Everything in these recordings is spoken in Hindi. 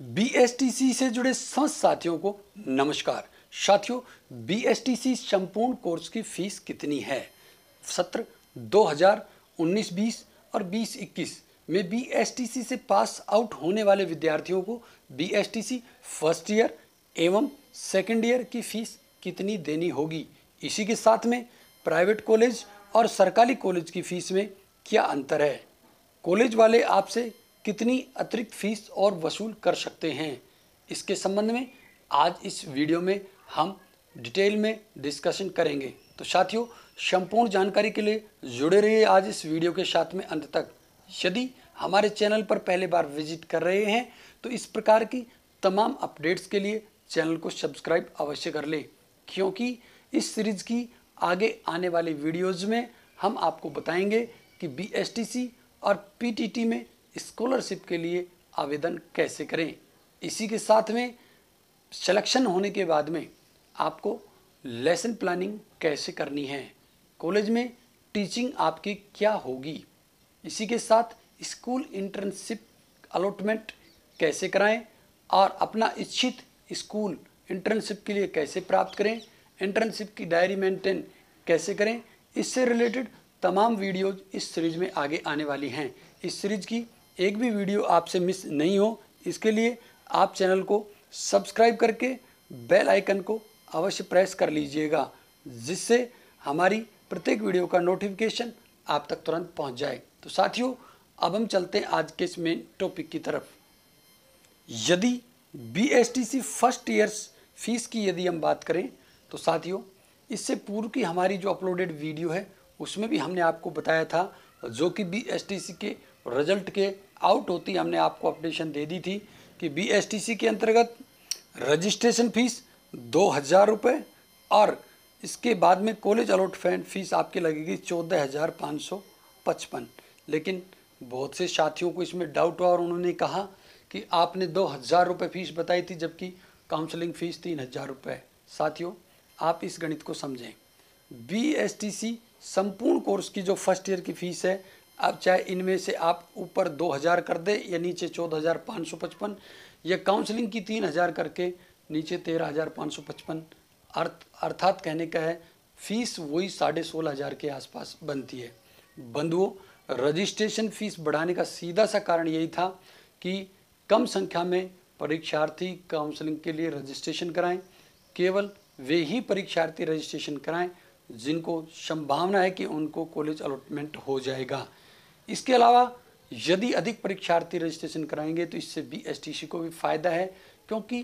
बीएसटीसी से जुड़े समस्त साथियों को नमस्कार साथियों बीएसटीसी संपूर्ण कोर्स की फीस कितनी है सत्र 2019-20 और 2021 में बीएसटीसी से पास आउट होने वाले विद्यार्थियों को बीएसटीसी फर्स्ट ईयर एवं सेकेंड ईयर की फीस कितनी देनी होगी इसी के साथ में प्राइवेट कॉलेज और सरकारी कॉलेज की फीस में क्या अंतर है कॉलेज वाले आपसे कितनी अतिरिक्त फीस और वसूल कर सकते हैं इसके संबंध में आज इस वीडियो में हम डिटेल में डिस्कशन करेंगे तो साथियों संपूर्ण जानकारी के लिए जुड़े रहिए आज इस वीडियो के साथ में अंत तक यदि हमारे चैनल पर पहले बार विजिट कर रहे हैं तो इस प्रकार की तमाम अपडेट्स के लिए चैनल को सब्सक्राइब अवश्य कर लें क्योंकि इस सीरीज की आगे आने वाली वीडियोज़ में हम आपको बताएंगे कि बी और पी में स्कॉलरशिप के लिए आवेदन कैसे करें इसी के साथ में सिलेक्शन होने के बाद में आपको लेसन प्लानिंग कैसे करनी है कॉलेज में टीचिंग आपकी क्या होगी इसी के साथ स्कूल इंटर्नशिप अलॉटमेंट कैसे कराएं और अपना इच्छित स्कूल इंटर्नशिप के लिए कैसे प्राप्त करें इंटर्नशिप की डायरी मेंटेन कैसे करें इससे रिलेटेड तमाम वीडियोज इस सीरीज में आगे आने वाली हैं इस सीरीज की एक भी वीडियो आपसे मिस नहीं हो इसके लिए आप चैनल को सब्सक्राइब करके बेल आइकन को अवश्य प्रेस कर लीजिएगा जिससे हमारी प्रत्येक वीडियो का नोटिफिकेशन आप तक तुरंत पहुंच जाए तो साथियों अब हम चलते हैं आज के इस मेन टॉपिक की तरफ यदि B S T C first years fees की यदि हम बात करें तो साथियों इससे पूर्व की हमारी जो अपलोडेड वीडियो है उसमें भी हमने आपको बताया था जो कि बी एस टी सी के रिजल्ट के आउट होती हमने आपको अपडेशन दे दी थी कि बीएसटीसी के अंतर्गत रजिस्ट्रेशन फीस दो हज़ार रुपये और इसके बाद में कॉलेज अलॉटमेंट फीस आपकी लगेगी चौदह हज़ार पाँच सौ पचपन लेकिन बहुत से साथियों को इसमें डाउट हुआ और उन्होंने कहा कि आपने दो हज़ार रुपये फ़ीस बताई थी जबकि काउंसलिंग फ़ीस तीन हज़ार रुपये साथियों आप इस गणित को समझें बी एस टी सी संपूर्ण कोर्स की जो फर्स्ट ईयर की फ़ीस है आप चाहे इनमें से आप ऊपर 2000 कर दे या नीचे 14555 या काउंसलिंग की 3000 करके नीचे 13555 अर्थ अर्थात कहने का है फीस वही साढ़े सोलह हज़ार के आसपास बनती है बंधुओं रजिस्ट्रेशन फीस बढ़ाने का सीधा सा कारण यही था कि कम संख्या में परीक्षार्थी काउंसलिंग के लिए रजिस्ट्रेशन कराएं केवल वे ही परीक्षार्थी रजिस्ट्रेशन कराएं जिनको संभावना है कि उनको कॉलेज अलॉटमेंट हो जाएगा इसके अलावा यदि अधिक परीक्षार्थी रजिस्ट्रेशन कराएंगे तो इससे बी को भी फ़ायदा है क्योंकि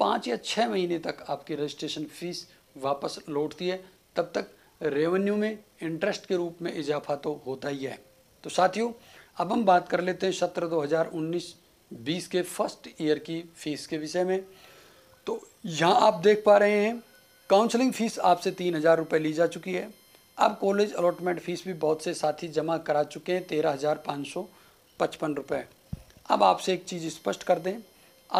पाँच या छः महीने तक आपकी रजिस्ट्रेशन फ़ीस वापस लौटती है तब तक रेवेन्यू में इंटरेस्ट के रूप में इजाफा तो होता ही है तो साथियों अब हम बात कर लेते हैं सत्र 2019-20 के फर्स्ट ईयर की फ़ीस के विषय में तो यहाँ आप देख पा रहे हैं काउंसलिंग फ़ीस आपसे तीन हज़ार रुपये ली जा चुकी है अब कॉलेज अलॉटमेंट फ़ीस भी बहुत से साथी जमा करा चुके हैं तेरह हज़ार पाँच सौ पचपन रुपये अब आपसे एक चीज़ स्पष्ट कर दें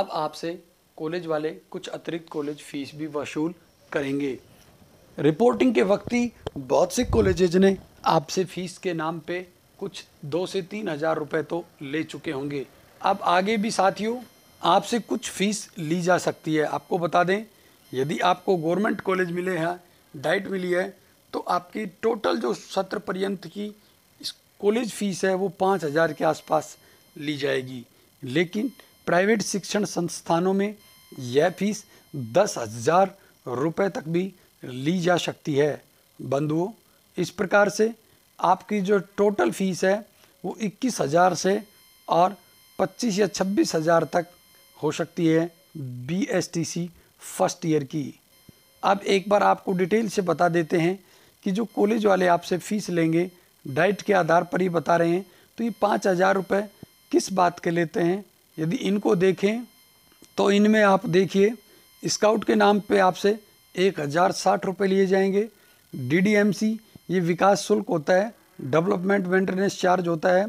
अब आपसे कॉलेज वाले कुछ अतिरिक्त कॉलेज फ़ीस भी वसूल करेंगे रिपोर्टिंग के वक्त ही बहुत से कॉलेजेज ने आपसे फ़ीस के नाम पे कुछ दो से तीन हज़ार रुपये तो ले चुके होंगे अब आगे भी साथियों आपसे कुछ फ़ीस ली जा सकती है आपको बता दें यदि आपको गवर्नमेंट कॉलेज मिले हैं डाइट मिली है तो आपकी टोटल जो सत्र पर्यंत की कॉलेज फीस है वो पाँच हज़ार के आसपास ली जाएगी लेकिन प्राइवेट शिक्षण संस्थानों में यह फीस दस हज़ार रुपये तक भी ली जा सकती है बंधुओं इस प्रकार से आपकी जो टोटल फीस है वो इक्कीस हज़ार से और पच्चीस या छब्बीस हज़ार तक हो सकती है B S T C first year की अब एक बार आपको डिटेल से बता देते हैं कि जो कॉलेज वाले आपसे फ़ीस लेंगे डाइट के आधार पर ही बता रहे हैं तो ये पाँच हज़ार रुपये किस बात के लेते हैं यदि इनको देखें तो इनमें आप देखिए स्काउट के नाम पे आपसे एक हज़ार साठ रुपये लिए जाएंगे डी ये विकास शुल्क होता है डेवलपमेंट मेंटेनेंस चार्ज होता है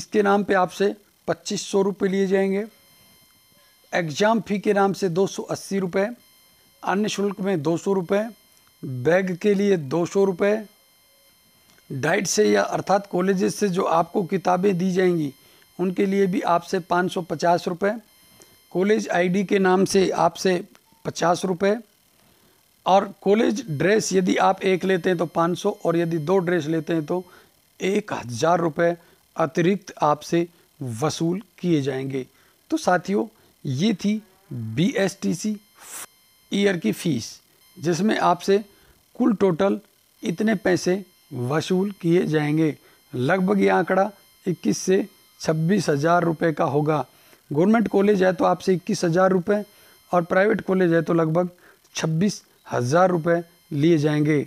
इसके नाम पे आपसे पच्चीस सौ रुपये लिए जाएंगे एग्ज़ाम फ़ी के नाम से दो सौ अस्सी रुपये अन्य शुल्क में दो सौ रुपये बैग के लिए दो सौ रुपये डाइट से या अर्थात कॉलेज से जो आपको किताबें दी जाएंगी उनके लिए भी आपसे पाँच सौ पचास रुपये कॉलेज आईडी के नाम से आपसे पचास रुपये और कॉलेज ड्रेस यदि आप एक लेते हैं तो पाँच सौ और यदि दो ड्रेस लेते हैं तो एक हज़ार रुपये अतिरिक्त आपसे वसूल किए जाएंगे तो साथियों ये थी B S T C year की फ़ीस जिसमें आपसे कुल टोटल इतने पैसे वसूल किए जाएंगे लगभग ये आंकड़ा 21 से छब्बीस हज़ार रुपये का होगा गवर्नमेंट कॉलेज है तो आपसे इक्कीस हज़ार रुपये और प्राइवेट कॉलेज है तो लगभग छब्बीस हज़ार रुपये लिए जाएंगे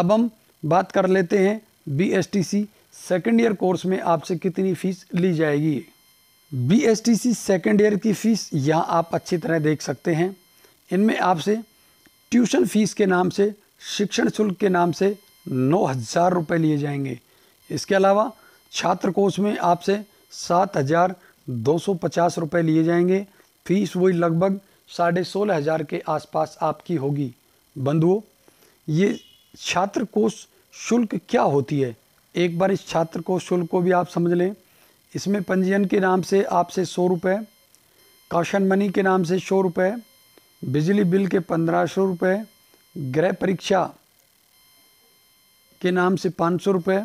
अब हम बात कर लेते हैं B S T C second year course में आपसे कितनी फ़ीस ली जाएगी B S T C second year की फ़ीस यहाँ आप अच्छी तरह देख सकते हैं इनमें आपसे ट्यूशन फ़ीस के नाम से शिक्षण शुल्क के नाम से नौ हज़ार रुपये लिए जाएंगे इसके अलावा छात्र कोष में आपसे सात हज़ार दो सौ पचास रुपये लिए जाएंगे फीस वही लगभग साढ़े सोलह हज़ार के आसपास आपकी होगी बंधुओं ये छात्र कोष शुल्क क्या होती है एक बार इस छात्र कोष शुल्क को भी आप समझ लें इसमें पंजीयन के नाम से आपसे सौ रुपये कौशन मनी के नाम से सौ रुपये बिजली बिल के पंद्रह सौ रुपये गृह परीक्षा के नाम से पाँच सौ रुपये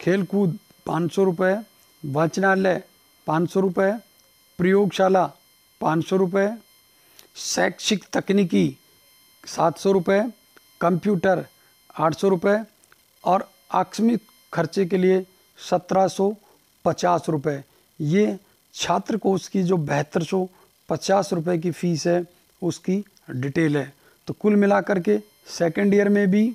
खेलकूद पाँच सौ रुपये वाचनालय पाँच सौ रुपये प्रयोगशाला पाँच सौ रुपये शैक्षिक तकनीकी सात सौ रुपये कंप्यूटर आठ सौ रुपये और आकस्मिक खर्चे के लिए सत्रह सौ पचास रुपये ये छात्र कोष की जो बहत्तर सौ पचास रुपये की फ़ीस है उसकी डिटेल है तो कुल मिलाकर के सेकेंड ईयर में भी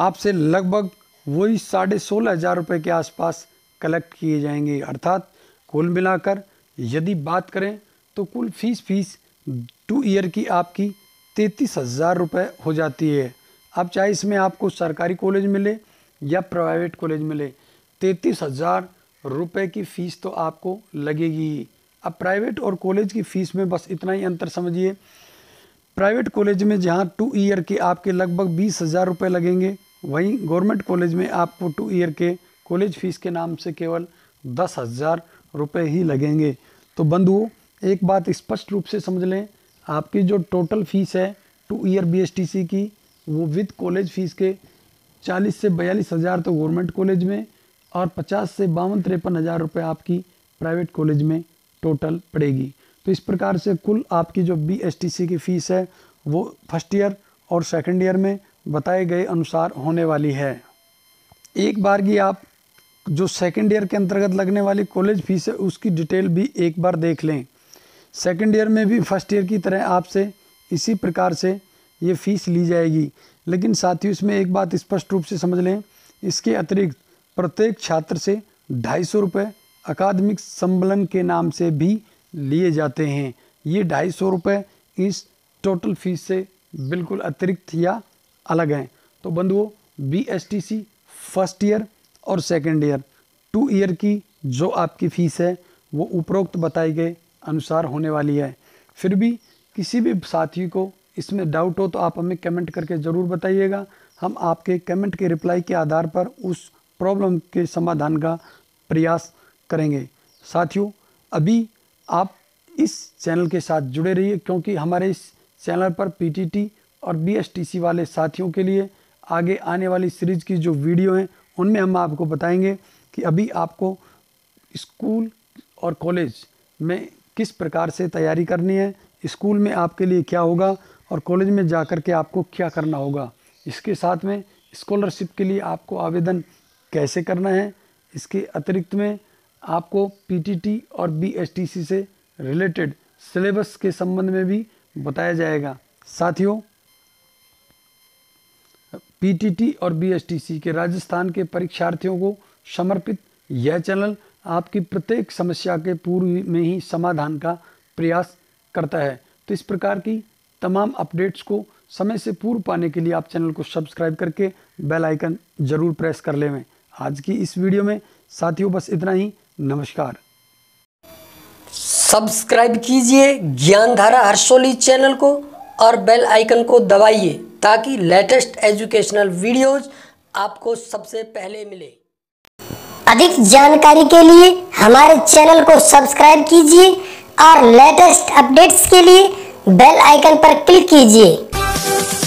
आपसे लगभग वही साढ़े सोलह हज़ार रुपये के आसपास कलेक्ट किए जाएंगे अर्थात कुल मिलाकर यदि बात करें तो कुल फीस फीस टू ईयर की आपकी तैंतीस हज़ार रुपये हो जाती है अब चाहे इसमें आपको सरकारी कॉलेज मिले या प्राइवेट कॉलेज मिले तैंतीस हज़ार रुपये की फ़ीस तो आपको लगेगी अब प्राइवेट और कॉलेज की फ़ीस में बस इतना ही अंतर समझिए प्राइवेट कॉलेज में जहाँ टू ईयर के आपके लगभग बीस हज़ार रुपये लगेंगे वहीं गवर्नमेंट कॉलेज में आपको टू ईयर के कॉलेज फीस के नाम से केवल दस हज़ार रुपये ही लगेंगे तो बंधुओं एक बात स्पष्ट रूप से समझ लें आपकी जो टोटल फीस है टू ईयर बी की वो विद कॉलेज फीस के चालीस से बयालीस हज़ार तो गवर्नमेंट कॉलेज में और पचास से बावन तिरपन हज़ार रुपये आपकी प्राइवेट कॉलेज में टोटल पड़ेगी तो इस प्रकार से कुल आपकी जो बी की फ़ीस है वो फर्स्ट ईयर और सेकंड ईयर में बताए गए अनुसार होने वाली है एक बार की आप जो सेकंड ईयर के अंतर्गत लगने वाली कॉलेज फ़ीस है उसकी डिटेल भी एक बार देख लें सेकंड ईयर में भी फर्स्ट ईयर की तरह आपसे इसी प्रकार से ये फ़ीस ली जाएगी लेकिन साथ ही उसमें एक बात स्पष्ट रूप से समझ लें इसके अतिरिक्त प्रत्येक छात्र से ढाई सौ रुपये अकादमिक संबलन के नाम से भी लिए जाते हैं ये ढाई सौ रुपये इस टोटल फीस से बिल्कुल अतिरिक्त या अलग हैं तो बंधुओं B S T C first year और सेकेंड ईयर टू ईयर की जो आपकी फ़ीस है वो उपरोक्त बताए गए अनुसार होने वाली है फिर भी किसी भी साथी को इसमें डाउट हो तो आप हमें कमेंट करके ज़रूर बताइएगा हम आपके कमेंट के रिप्लाई के आधार पर उस प्रॉब्लम के समाधान का प्रयास करेंगे साथियों अभी आप इस चैनल के साथ जुड़े रहिए क्योंकि हमारे इस चैनल पर पीटीटी और बीएसटीसी वाले साथियों के लिए आगे आने वाली सीरीज की जो वीडियो हैं उनमें हम आपको बताएंगे कि अभी आपको स्कूल और कॉलेज में किस प्रकार से तैयारी करनी है स्कूल में आपके लिए क्या होगा और कॉलेज में जा कर के आपको क्या करना होगा इसके साथ में स्कॉलरशिप के लिए आपको आवेदन कैसे करना है इसके अतिरिक्त में आपको पीटीटी और बीएसटीसी से रिलेटेड सिलेबस के संबंध में भी बताया जाएगा साथियों पीटीटी और बीएसटीसी के राजस्थान के परीक्षार्थियों को समर्पित यह चैनल आपकी प्रत्येक समस्या के पूर्व में ही समाधान का प्रयास करता है तो इस प्रकार की तमाम अपडेट्स को समय से पूर्व पाने के लिए आप चैनल को सब्सक्राइब करके बेल आइकन ज़रूर प्रेस कर लेवें आज की इस वीडियो में साथियों बस इतना ही नमस्कार सब्सक्राइब कीजिए ज्ञानधारा हर्षोली चैनल को और बेल आइकन को दबाइए ताकि लेटेस्ट एजुकेशनल वीडियोज आपको सबसे पहले मिले अधिक जानकारी के लिए हमारे चैनल को सब्सक्राइब कीजिए और लेटेस्ट अपडेट्स के लिए बेल आइकन पर क्लिक कीजिए